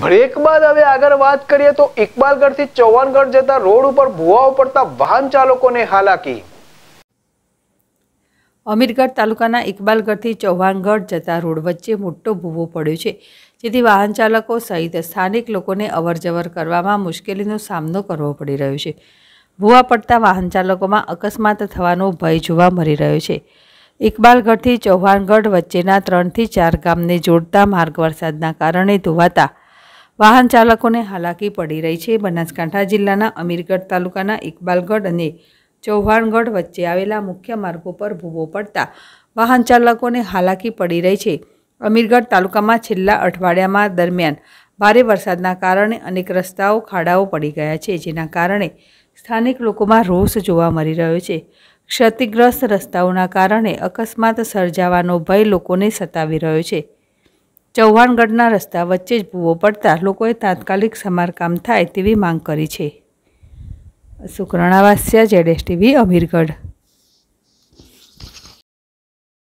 break બાદ હવે આગળ વાત કરીએ તો ઇકબાલગઢ થી ચૌહાણગઢ જતા રોડ ઉપર ભૂવાઓ પડતા વાહન ચાલકોને હાલાકી અમીરગઢ તાલુકાના ઇકબાલગઢથી ચૌહાણગઢ જતા રોડ વચ્ચે મોટો ભૂવો પડ્યો છે જેથી વાહન ચાલકો સહિત સ્થાનિક લોકોને અવરજવર કરવામાં મુશ્કેલીનો સામનો કરવો પડી રહ્યો છે ભૂવા પડતા વાહન ચાલકોમાં અકસ્માત થવાનો ભય જોવા મળી રહ્યો છે ઇકબાલગઢથી ચૌહાણગઢ વચ્ચેના ત્રણથી ચાર ગામને જોડતા માર્ગ વરસાદના કારણે ધોવાતા વાહન ચાલકોને હાલાકી પડી રહી છે બનાસકાંઠા જિલ્લાના અમીરગઢ તાલુકાના ઇકબાલગઢ અને ચૌહાણગઢ વચ્ચે આવેલા મુખ્ય માર્ગો પર ભૂવો પડતા વાહન ચાલકોને હાલાકી પડી રહી છે અમીરગઢ તાલુકામાં છેલ્લા અઠવાડિયામાં દરમિયાન ભારે વરસાદના કારણે અનેક રસ્તાઓ ખાડાઓ પડી ગયા છે જેના કારણે સ્થાનિક લોકોમાં રોષ જોવા મળી રહ્યો છે ક્ષતિગ્રસ્ત રસ્તાઓના કારણે અકસ્માત સર્જાવાનો ભય લોકોને સતાવી રહ્યો છે ચૌહાણગઢના રસ્તા વચ્ચે જ ભૂવો પડતા લોકોએ તાત્કાલિક સમારકામ થાય તેવી માંગ કરી છે શુક્રણાવાસ્યા જેડ જેડેશ ટીવી અમીરગઢ